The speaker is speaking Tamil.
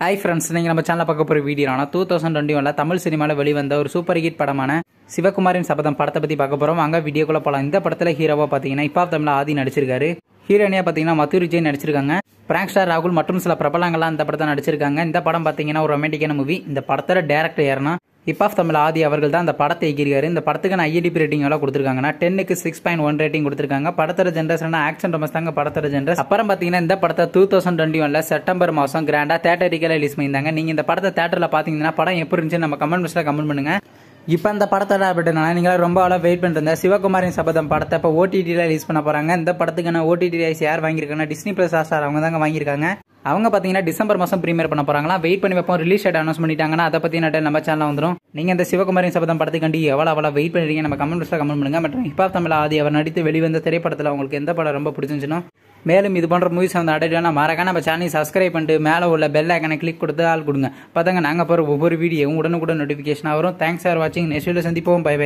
ஹை ஃப்ரெண்ட்ஸ் நீங்கள் நம்ம சேனலில் பார்க்க போகிற வீடியோ ஆனால் டூ தௌசண்ட் டுவெண்ட்டி ஒனில் தமிழ் சினிமாவில் வெளிவந்த ஒரு சூப்பர் ஹிட் படமான சிவகுமாரின் சபதம் படத்தை பற்றி பார்க்க போகிறோம் அங்கே வீடியோக்குள்ளே போகலாம் இந்த படத்தில் ஹீரோவாக பார்த்தீங்கன்னா இப்பா தமிழில் ஆதி நடிச்சிருக்காரு ஹீரோனியாக பார்த்தீங்கன்னா மதுர் விஜய் நடிச்சிருக்காங்க பிராங்க் ஸ்டார் ராகுல் மற்றும் சில பிரபலங்கள்லாம் இந்த படத்தை நடிச்சிருக்காங்க இந்த படம் பார்த்தீங்கன்னா ஒரு ரொமான்டிக்கான மூவி இந்த படத்தில் டேரக்டர் யாருனா இப்பாஃப் ஆஃப் தமிழ் ஆதி அவர்கள் தான் அந்த படத்தை இயக்கியிருக்காரு இந்த படத்துக்கு நான் ஐடிபி ரேட்டிங் எல்லாம் கொடுத்துருக்காங்கன்னா டென்னுக்கு சிக்ஸ் பாயிண்ட் ஒன் ரேட்டிங் கொடுத்துருக்காங்க படத்தர ஜென்ரேஷன் ஆக்ஷன் ரொம்ப தாங்க படத்தர ஜென்ரஸ் அப்புறம் பார்த்தீங்கன்னா இந்த படத்தை டூ தௌசண்ட் டுவெண்ட்டி ஒன்ல செப்டம்பர் மாதம் கிராண்டா தேட்டரிக்கல ரிலீஸ் பண்ணியிருந்தாங்க நீங்கள் இந்த படத்தை தேட்டரில் பார்த்தீங்கன்னா படம் எப்படி இருந்துச்சு நம்ம கமெண்ட் பாக்ஸில் கமெண்ட் பண்ணுங்க இப்போ அந்த படத்தை அப்படின்னா நீங்களாம் ரொம்ப அளவு வெயிட் பண்ணிருந்தேன் சிவகுமாரின் சபதம் படத்தை இப்போ ஓடிடியில் ரிலீஸ் பண்ண போகிறாங்க இந்த படத்துக்கு நான் ஓடிடி ரைஸ் யார் வாங்கியிருக்காங்கன்னா டிஸ்னி ப்ளஸ் ஆஸ்டார் அவங்க தாங்க வாங்கியிருக்காங்க அவங்க பார்த்தீங்கன்னா டிசம்பர் மாதம் பிரீமியர் பண்ண போறாங்களா வெயிட் பண்ணி வைப்போம் ரிலீஸ் டேட் அனௌன்ஸ் பண்ணிட்டாங்கன்னா அதை பற்றி நம்ம சேனல் வந்துடும் நீங்கள் இந்த சிவகுமாரின் சபதம் படத்துக்காண்டி எவ்வளோ அவ்வளோ வெயிட் பண்ணிருக்கீங்க நம்ம கமெண்ட் பாக்ஸில் கமெண்ட் பண்ணுங்கள் மற்றும் இப்பா தமிழ் ஆதி அவர் நடித்து வெளிவந்த திரைப்படத்தில் உங்களுக்கு எந்த படம் ரொம்ப பிடிச்சிருந்துச்சுன்னா மேலும் இது போன்ற மூவிஸ் வந்து அடையிட்டோம்னா மறக்காம நம்ம சேனலை சப்ஸ்கிரைப் பண்ணிட்டு மேலே உள்ள பெல் ஐக்கனை கிளிக் கொடுத்து ஆள் கொடுங்க பாத்தாங்க நாங்கள் போற ஒவ்வொரு வீடியோவும் உடனுக்குடன் நோட்டிபிகேஷன் வரும் தேங்க்ஸ் ஃபார் வாட்சிங் நெக்ஸ்ட் வீடியோ சந்திப்போம் பை பை